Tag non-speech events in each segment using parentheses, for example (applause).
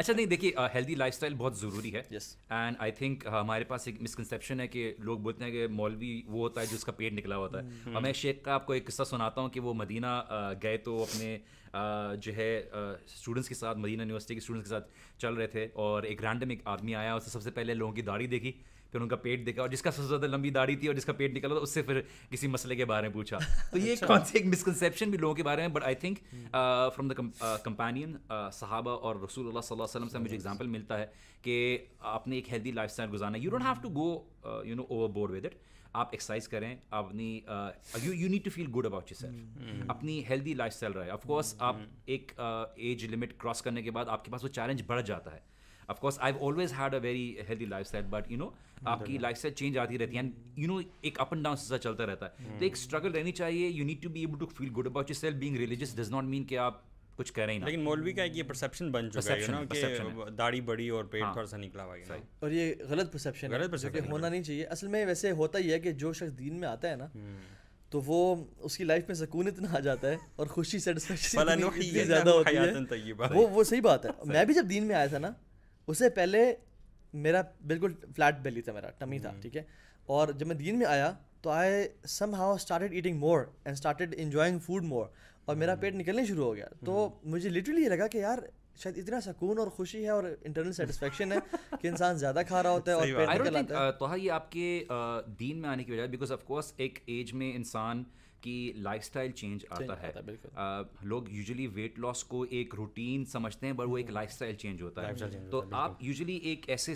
अच्छा नहीं देखिए हेल्दी लाइफ बहुत ज़रूरी है एंड आई थिंक हमारे पास एक मिसकनसेप्शन है कि लोग बोलते हैं कि मौलवी वो होता है जिसका पेट निकला होता है हम्म, और मैं हम्म। शेख का आपको एक किस्सा सुनाता हूँ कि वो मदीना गए तो अपने जो है स्टूडेंट्स के साथ मदीना यूनिवर्सिटी के स्टूडेंट्स के साथ चल रहे थे और एक रैंडम एक आदमी आया उससे सबसे पहले लोगों की दाढ़ी देखी फिर उनका पेट देखा और जिसका सबसे ज़्यादा लंबी दाढ़ी थी और जिसका पेट निकला था उससे फिर किसी मसले के बारे में पूछा तो ये अच्छा। कौन से एक मिसकनसेप्शन भी लोगों के बारे में but I think from the companion सहाबा और रसूल वसल्लम से मुझे एग्जाम्पल मिलता है कि आपने एक हेल्दी लाइफ स्टाइल गुजारना you don't have to go you know overboard with it आप एक्सरसाइज करें अपनी you you need to feel good about yourself अपनी हेल्दी लाइफ स्टाइल रहे ऑफकोर्स आप हम्म। एक एज लिमिट क्रॉस करने के बाद आपके पास वो चैलेंज बढ़ जाता है of I always had a very healthy life lifestyle but you know आपकी लाइफ स्टाइल चेंज आती रहती है एंड यू नो एक अप एंड डाउन सिलसिला चलता रहता है तो एक स्ट्रगल रहनी चाहिए you need to be able to feel good about yourself being religious does not mean कि आप कुछ कह रहे हैं लेकिन मौलवी का एक ये परसेप्शन बन चुका है ना कि दाढ़ी बड़ी और पेट हाँ। थोड़ा सा निकला हुआ है और ये गलत परसेप्शन गलत परसेप्शन होना नहीं चाहिए असल में वैसे होता ही है कि जो शख्स दीन में आता है ना हम्म। तो वो उसकी लाइफ में सुकून इतना आ जाता है और खुशी सेटिस्फेक्शन इतनी ज़्यादा होती है वो वो सही बात है (laughs) मैं भी जब दीन में आया था ना उससे पहले मेरा बिल्कुल फ्लैट बेली था मेरा टमी था हम्म। ठीक है और जब मैं दीन में आया तो I somehow started eating more and started enjoying food more और मेरा हम्म। पेट निकलने शुरू हो गया तो हम्म। मुझे लिटरली ये लगा कि यार शायद इतना सुकून और खुशी है और इंटरनल सेटिस्फेक्शन है कि इंसान ज्यादा खा रहा होता है और पेट निकल आता है तो ये आपके दीन में आने की वजह बिकॉज ऑफ कोर्स एक एज में इंसान कि लाइफस्टाइल चेंज आता है uh, लोग यूजुअली वेट लॉस को एक रूटीन समझते हैं बट वो एक लाइफस्टाइल चेंज होता है तो आप यूजुअली एक ऐसे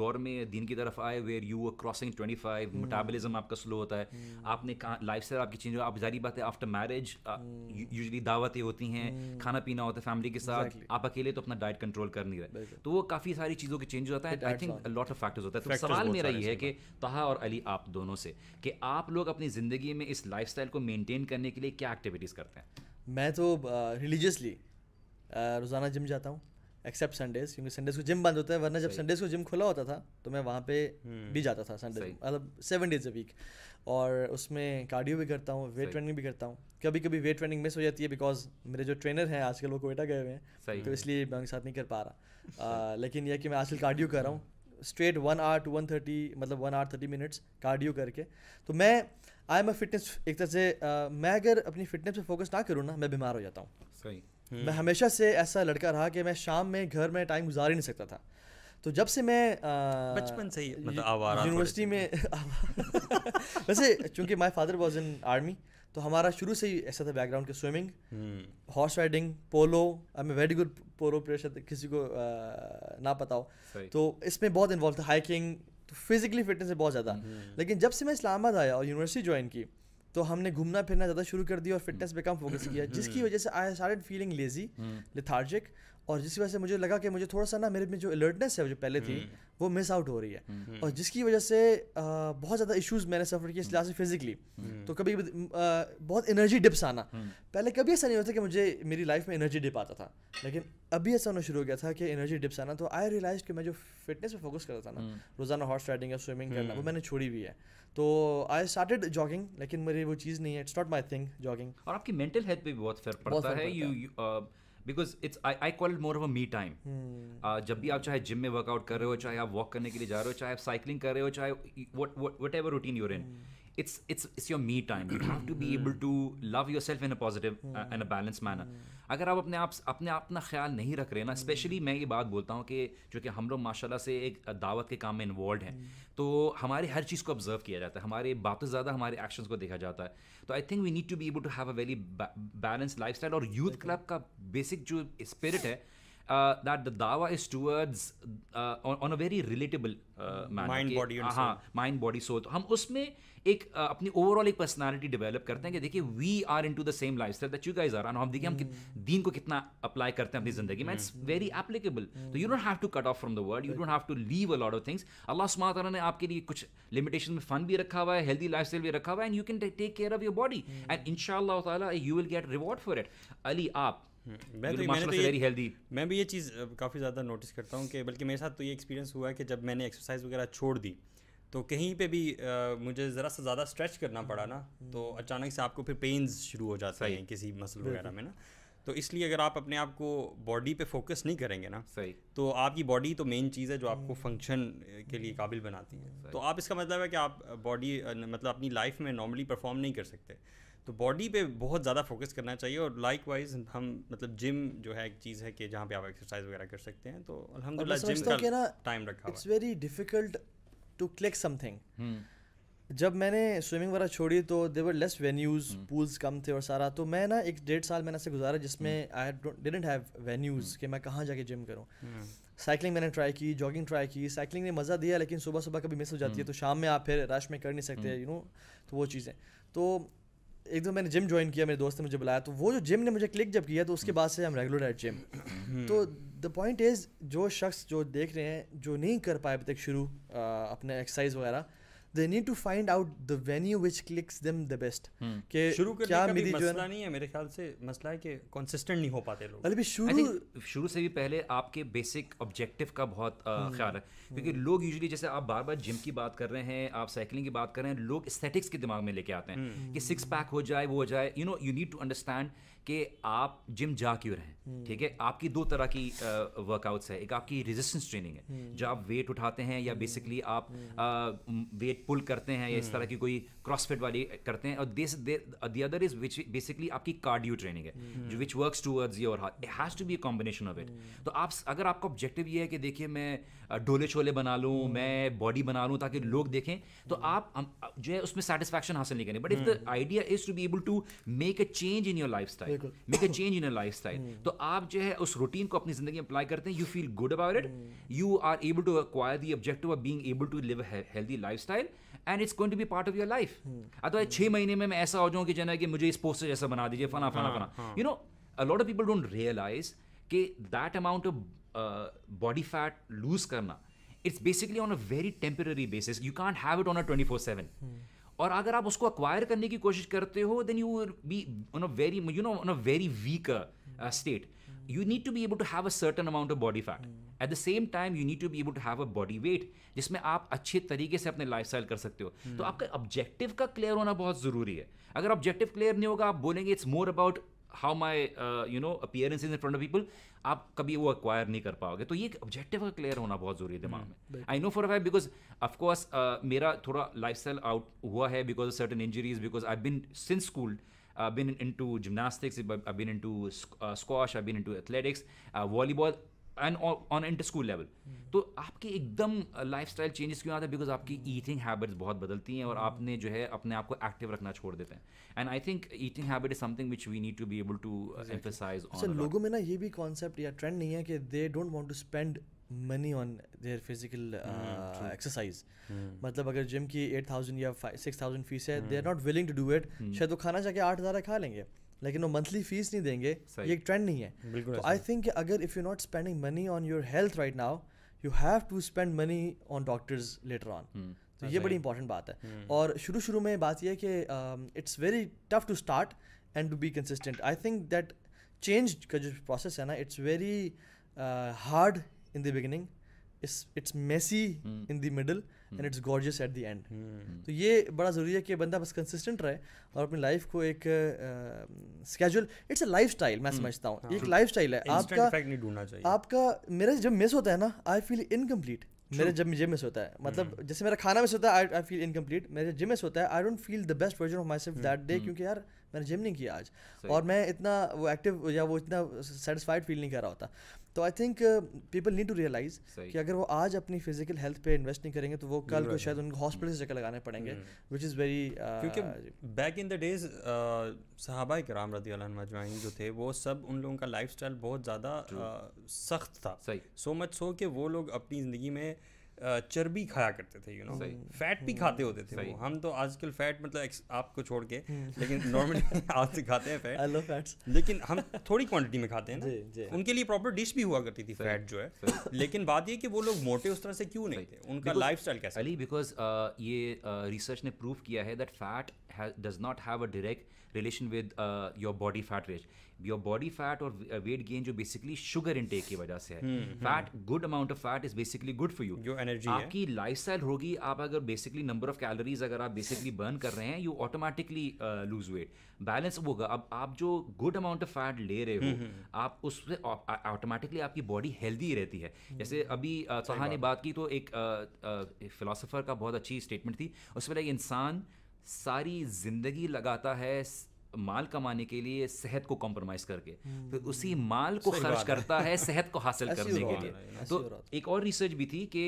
दौर में दिन की तरफ आए where you are crossing twenty five metabolism आपका स्लो होता है हम्म। आपने कहा लाइफ स्टाइल आपकी चेंज हो आप जारी बात है आफ्टर मैरिज यूजली दावतें होती हैं हम्म। खाना पीना होता है फैमिली के साथ आप अकेले तो अपना डाइट कंट्रोल कर नहीं रहे तो वो काफ़ी सारी चीज़ों के चेंज हो जाता है I think lot of factors होता है तो सवाल मेरा ये है कि तहा और अली आप दोनों से कि आप लोग अपनी ज़िंदगी में इस इस लाइफ को मेनटेन करने के लिए क्या एक्टिविटीज़ करते हैं मैं तो रिलीजियसली रोज़ाना जिम जाता हूँ एक्सेप्ट संडेज क्योंकि संडेज को जिम बंद होता है वरना जब संडेज को जिम खुला होता था तो मैं वहाँ पे हम्म। भी जाता था संडे मतलब सेवन डेज अ वीक और उसमें कार्डियो भी करता हूँ वेट ट्रेनिंग भी करता हूँ कभी कभी वेट ट्रेनिंग मिस हो जाती है बिकॉज मेरे जो ट्रेनर हैं आजकल वो कोयटा गए हुए हैं तो इसलिए मैं उनके साथ नहीं कर पा रहा आ, लेकिन यह कि मैं आजकल कार्डियो कर रहा हूँ straight one hour to one thirty मतलब one hour thirty minutes cardio करके तो मैं आई एम अ फिटनेस एक तरह से आ, मैं अगर अपनी फिटनेस पे फोकस ना करूँ ना मैं बीमार हो जाता हूँ सही मैं हम्म। हमेशा से ऐसा लड़का रहा कि मैं शाम में घर में टाइम गुजार ही नहीं सकता था तो जब से मैं बचपन से ही मतलब यूनिवर्सिटी में (laughs) वैसे चूंकि my father was in army तो हमारा शुरू से ही ऐसा था बैकग्राउंड के swimming horse riding polo I am very good polo player किसी को आ, ना पता हो तो इसमें बहुत इन्वॉल्व था हाइकिंग तो फिजिकली फिटनेस बहुत ज़्यादा हम्म। लेकिन जब से मैं इस्लामाबाद आया और यूनिवर्सिटी ज्वाइन की तो हमने घूमना फिरना ज़्यादा शुरू कर दिया और फिटनेस पे कम फोकस किया हम्म। जिसकी वजह से I started feeling lazy lethargic और जिसकी वजह से मुझे लगा कि मुझे थोड़ा सा ना मेरे में जो अलर्टनेस है जो पहले थी हम्म। वो मिस आउट हो रही है हम्म। और जिसकी वजह से आ, बहुत ज़्यादा इश्यूज मैंने सफ़र किए इस लिहाज से फिजिकली हम्म। तो कभी आ, बहुत एनर्जी डिप्स आना पहले कभी ऐसा नहीं होता कि मुझे मेरी लाइफ में एनर्जी डिप आता था लेकिन अभी ऐसा होना शुरू हो गया था कि एनर्जी डिप्स आना तो आई रियलाइज कि मैं जो फिटनेस पर फोकस करता था ना रोज़ाना हॉर्स राइडिंग या स्विमिंग करना वो मैंने छोड़ी हुई है तो आई स्टार्टेड जॉगिंग लेकिन मेरी वो चीज़ नहीं है it's not my thing jogging और आपकी मेंटल हेल्थ पे भी बहुत फर्क पड़ता है you because it's I I call it more of a me time जब भी आप चाहे जिम में वर्कआउट कर रहे हो चाहे आप वॉक करने के लिए जा रहे हो चाहे आप साइकिलिंग कर रहे हो चाहे whatever routine you're in it's it's it's your me time you have to be (clears throat) able to love yourself in a positive uh, and hmm. a balanced manner hmm. अगर आप अपने आप अपने आप अपना ख्याल नहीं रख रहे ना स्पेशली hmm. मैं ये बात बोलता हूँ कि जो कि हम लोग माशाल्लाह से एक दावत के काम में इन्वॉल्व हैं तो हमारे हर चीज़ को ऑब्जर्व किया जाता है हमारे बातों से ज़्यादा हमारे एक्शंस को देखा जाता है तो I think we need to be able to have a very balance life और यूथ क्लब का बेसिक जो स्पिरिट है uh, that the dawa is towards uh, on, on a very relatable uh, manner. Mind, body, and soul. Mind, body, soul. तो हम उसमें एक uh, अपनी overall एक पर्सनालिटी डेवलप करते हैं कि देखिए we are into the same life that you guys are and हम देखिए हम hmm. दीन को कितना अप्लाई करते हैं अपनी जिंदगी में इट्स वेरी एप्लीकेबल तो you don't have to cut off from the world you don't have to leave a lot of things अल्लाह सुमा ने आपके लिए कुछ लिमिटेशन में फन भी रखा हुआ है हेल्दी लाइफ भी रखा हुआ है and you can take care of your body and इन शाह you will get reward for it अली आप हम्म। मैं तो मैंने तो वेरी हेल्दी मैं भी ये चीज़ काफ़ी ज़्यादा नोटिस करता हूँ कि बल्कि मेरे साथ तो ये एक्सपीरियंस हुआ है कि जब मैंने एक्सरसाइज वगैरह छोड़ दी तो कहीं पे भी आ, मुझे ज़रा सा ज़्यादा स्ट्रेच करना पड़ा ना तो अचानक से आपको फिर पेन्स शुरू हो जाते हैं किसी मसल वगैरह में ना तो इसलिए अगर आप अपने आप को बॉडी पे फोकस नहीं करेंगे ना सही तो आपकी बॉडी तो मेन चीज़ है जो आपको फंक्शन हम्म। के लिए काबिल बनाती है तो आप इसका मतलब है कि आप बॉडी मतलब अपनी लाइफ में नॉर्मली परफॉर्म नहीं कर सकते तो बॉडी पे बहुत ज़्यादा फोकस करना चाहिए और लाइक वाइज हम मतलब जिम जो है एक चीज़ है कि जहाँ पे आप एक्सरसाइज वगैरह कर सकते हैं तो अलहमदिल्ला जिम का टाइम रखा it's very difficult to click something जब मैंने स्विमिंग वगैरह छोड़ी तो देवर लेस वेन्यूज पूल्स कम थे और सारा तो मैं ना एक डेढ़ साल मैंने ऐसे गुजारा जिसमें आई डिडेंट हैव वेन्यूज कि मैं कहाँ जाके जिम करूँ साइकिलिंग हम्म। मैंने ट्राई की जॉगिंग ट्राई की साइकिलिंग ने मज़ा दिया लेकिन सुबह सुबह कभी मिस हो जाती है हम्म। तो शाम में आप फिर रश में कर नहीं सकते यू हम्म। नो तो वो चीज़ें तो एक दो मैंने जिम ज्वाइन किया मेरे दोस्त ने मुझे बुलाया तो वो जो जिम ने मुझे क्लिक जब किया तो उसके बाद से हम रेगुलर एट जिम तो द पॉइंट इज़ जो शख्स जो देख रहे हैं जो नहीं कर पाए अभी तक शुरू अपने एक्सरसाइज वगैरह they need to find out the venue which clicks them the best कि शुरू करने क्या मेरी जो मसला नहीं है मेरे ख्याल से मसला है कि कंसिस्टेंट नहीं हो पाते लोग अभी शुरू शुरू से भी पहले आपके बेसिक ऑब्जेक्टिव का बहुत hmm. ख्याल है hmm. क्योंकि लोग यूजुअली जैसे आप बार बार जिम की बात कर रहे हैं आप साइकिलिंग की बात कर रहे हैं लोग एस्थेटिक्स के दिमाग में लेके आते हैं hmm. कि सिक्स पैक हो जाए वो हो जाए you know you need to understand कि आप जिम जा क्यों रहें हम्म। ठीक है आपकी दो तरह की वर्कआउट्स है एक आपकी रेजिस्टेंस ट्रेनिंग है हम्म। जो आप वेट उठाते हैं या बेसिकली हम्म। आप वेट पुल करते हैं या इस तरह की कोई क्रॉसफिट वाली करते हैं और this the other is which basically आपकी कार्डियो ट्रेनिंग है जो which works towards your heart it has to be a combination of it तो आप अगर आपका ऑब्जेक्टिव ये है कि देखिए मैं डोले छोले बना लूँ मैं बॉडी बना लूँ ताकि लोग देखें तो आप जो है उसमें सेटिस्फैक्शन हासिल नहीं करें but if the idea is to be able to make a change in your life style make a change in your life style तो आप जो है उस रूटीन को अपनी जिंदगी में अप्लाई करते हैं you feel good about it you are able to acquire the objective of being able to live healthy life style and it's going to be part of your life otherwise छः महीने में मैं ऐसा हो जाऊँ कि जो कि मुझे इस पोस्टर जैसा बना दीजिए फना फना हाँ, फना you know a lot of people don't realise कि that amount of body fat lose करना it's basically on a very temporary basis you can't have it on a twenty four seven और अगर आप उसको अक्वायर करने की कोशिश करते हो then you be on a very you know on a very weak state you need to be able to have a certain amount of body fat at the same time you need to be able to have a body weight जिसमें आप अच्छे तरीके से अपने life style कर सकते हो तो hmm. आपका ऑब्जेक्टिव का क्लियर होना बहुत जरूरी है अगर ऑब्जेक्टिव क्लियर नहीं होगा आप बोलेंगे it's more about how my you know appearance in front of people आप कभी वो अक्वायर नहीं कर पाओगे तो ये एक ऑब्जेक्टिव का क्लियर होना बहुत जरूरी है दिमाग हम्म, में आई नो फॉर अफ बिकॉज ऑफकोर्स मेरा थोड़ा लाइफ स्टाइल आउट हुआ है because of certain injuries because I been since school been into gymnastics been into squash I been into athletics volleyball and on inter school level तो आपकी एकदम life style changes क्यों आते हैं because आपकी eating habits बहुत बदलती हैं और hmm. आपने जो है अपने आप को एक्टिव रखना छोड़ देते हैं and I think eating habit is something which we need to be able to emphasise on लोगों में ना ये भी कॉन्सेप्ट या ट्रेंड नहीं है कि they don't want to spend money on their physical exercise मतलब अगर जिम की एट थाउजेंड या सिक्स थाउजेंड फीस है they are not willing to do it शायद वो खाना चाहिए आठ हज़ार खा लेंगे लेकिन वो मंथली फीस नहीं देंगे ये एक ट्रेंड नहीं है तो आई थिंक अगर if you not spending money on your health right now you have to spend money on doctors later on तो हाँ, ये बड़ी इंपॉर्टेंट बात है hmm. और शुरू शुरू में बात यह है कि it's very tough to start and to be consistent I think that change का जो प्रोसेस है ना it's very hard in the beginning it's messy in the middle and it's gorgeous at the end तो ये बड़ा ज़रूरी है कि बंदा बस कंसिस्टेंट रहे और अपनी लाइफ को एक schedule it's a life style मैं hmm. समझता हूँ हाँ। एक लाइफ स्टाइल है आपका आपका मेरा जब मिस होता है ना आई फील इनकम्प्लीट मेरे जब जिम में सोता है hmm. मतलब hmm. जैसे मेरा खाना में सोता है आई फील इनकम्प्लीट मेरे जिम में सोता है I don't feel the best version of my self that day क्योंकि यार मैंने जिम नहीं किया आज Sorry. और मैं इतना वो एक्टिव या वो इतना सेटिस्फाइड फील नहीं कर रहा होता तो I think people need to realise कि अगर वो आज अपनी फिजिकल हेल्थ पे इन्वेस्ट नहीं करेंगे तो वो कल को शायद उनको हॉस्पिटल से जगह लगाने पड़ेंगे विच इज़ वेरी क्योंकि बैक इन द डेज के राम रदी मजमाइन जो थे वो सब उन लोगों का लाइफ बहुत ज़्यादा uh, सख्त था सो मच सो कि वो लोग अपनी ज़िंदगी में चर्बी खाया करते थे यू नो फैट भी खाते होते थे वो हम तो आजकल फैट मतलब आपको छोड़ के हम्म। लेकिन नॉर्मली (laughs) (laughs) आज से खाते हैं फैट फैट्स लेकिन हम थोड़ी क्वांटिटी में खाते हैं ना उनके लिए प्रॉपर डिश भी हुआ करती थी फैट जो है लेकिन बात ये कि वो लोग मोटे उस तरह से क्यों नहीं थे उनका लाइफ स्टाइल कैसा अली बिकॉज ये रिसर्च ने प्रूव किया है that fat ha- does not have a direct relation with uh, your body fat rate. Your body fat or weight gain जो basically sugar intake की वजह से है. Fat, good amount of fat is basically good for you. Your energy आपकी lifestyle होगी आप अगर basically number of calories अगर आप basically burn कर रहे हैं you automatically uh, lose weight. Balance होगा अब आप जो good amount of fat ले रहे हो आप उससे automatically आपकी body healthy रहती है. जैसे अभी सहा ने बात की तो एक फिलोसोफर का बहुत अच्छी स्टेटमेंट थी उसमें लाइक इंसान सारी जिंदगी लगाता है माल कमाने के लिए सेहत को कॉम्प्रोमाइज करके हम्म। फिर तो उसी माल को खर्च करता है सेहत को हासिल करने के लिए तो एक और रिसर्च भी थी कि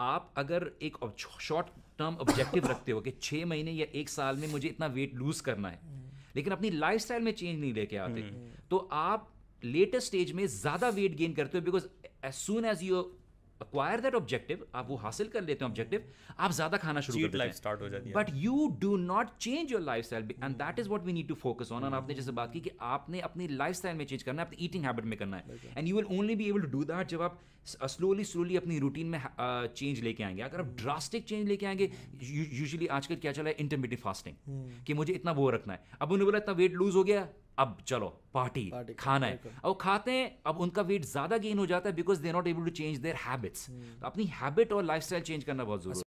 आप अगर एक शॉर्ट टर्म ऑब्जेक्टिव रखते हो कि छः महीने या एक साल में मुझे इतना वेट लूज करना है हम्म। लेकिन अपनी लाइफ में चेंज नहीं लेके आते हम्म। तो आप लेटेस्ट स्टेज में ज़्यादा वेट गेन करते हो because as soon as you acquire that objective आप वो हासिल कर लेते हैं ऑब्जेक्टिव आप ज्यादा खाना शुरू कर लाइफ स्टार्ट हो जाती है but you do not change your life style and that is what we need to focus on आपने जैसे बात की कि आपने अपनी लाइफ स्टाइल में चेंज करना है अपनी ईटिंग हैबिट में करना है and you will only be able to do that जब आप स्लोली स्लोली अपनी रूटीन में चेंज लेके आएंगे अगर आप ड्रास्टिक चेंज लेके आएंगे यूजली आजकल क्या चला है इंटरमीडिएट हम्म। फास्टिंग कि मुझे इतना वो रखना है अब उन्होंने बोला इतना वेट लूज हो गया अब चलो पार्टी, पार्टी खाना है अब खाते हैं अब उनका वेट ज्यादा गेन हो जाता है because they not able to change their habits अपनी हैबिट और लाइफस्टाइल चेंज करना बहुत जरूरी है